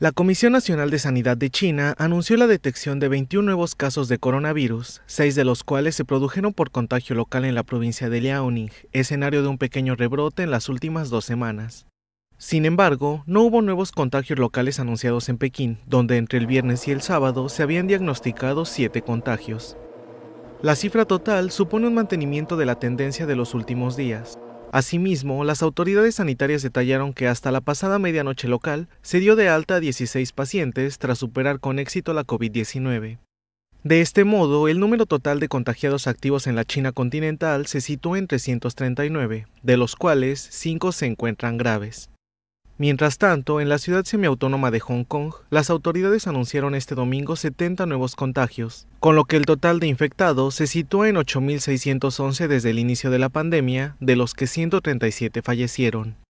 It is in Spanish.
La Comisión Nacional de Sanidad de China anunció la detección de 21 nuevos casos de coronavirus, seis de los cuales se produjeron por contagio local en la provincia de Liaoning, escenario de un pequeño rebrote en las últimas dos semanas. Sin embargo, no hubo nuevos contagios locales anunciados en Pekín, donde entre el viernes y el sábado se habían diagnosticado siete contagios. La cifra total supone un mantenimiento de la tendencia de los últimos días. Asimismo, las autoridades sanitarias detallaron que hasta la pasada medianoche local se dio de alta a 16 pacientes tras superar con éxito la COVID-19. De este modo, el número total de contagiados activos en la China continental se sitúa en 339, de los cuales 5 se encuentran graves. Mientras tanto, en la ciudad semiautónoma de Hong Kong, las autoridades anunciaron este domingo 70 nuevos contagios, con lo que el total de infectados se sitúa en 8.611 desde el inicio de la pandemia, de los que 137 fallecieron.